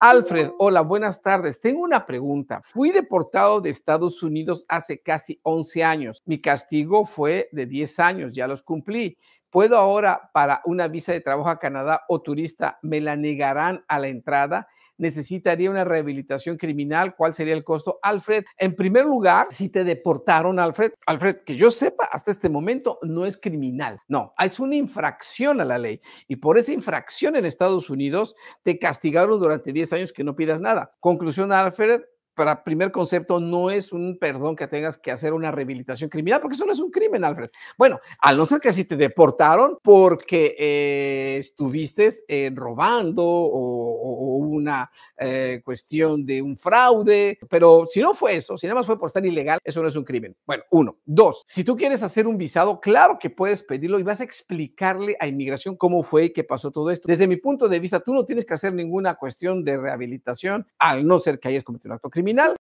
Alfred, hola, buenas tardes. Tengo una pregunta. Fui deportado de Estados Unidos hace casi 11 años. Mi castigo fue de 10 años, ya los cumplí. ¿Puedo ahora para una visa de trabajo a Canadá o turista me la negarán a la entrada? necesitaría una rehabilitación criminal. ¿Cuál sería el costo? Alfred, en primer lugar, si te deportaron, Alfred, Alfred, que yo sepa, hasta este momento no es criminal. No, es una infracción a la ley. Y por esa infracción en Estados Unidos te castigaron durante 10 años que no pidas nada. Conclusión, Alfred, para primer concepto, no es un perdón que tengas que hacer una rehabilitación criminal, porque eso no es un crimen, Alfred. Bueno, al no ser que si te deportaron porque eh, estuviste eh, robando o o una eh, cuestión de un fraude, pero si no fue eso, si nada más fue por estar ilegal, eso no es un crimen. Bueno, uno. Dos, si tú quieres hacer un visado, claro que puedes pedirlo y vas a explicarle a inmigración cómo fue y qué pasó todo esto. Desde mi punto de vista, tú no tienes que hacer ninguna cuestión de rehabilitación, al no ser que hayas cometido un acto criminal.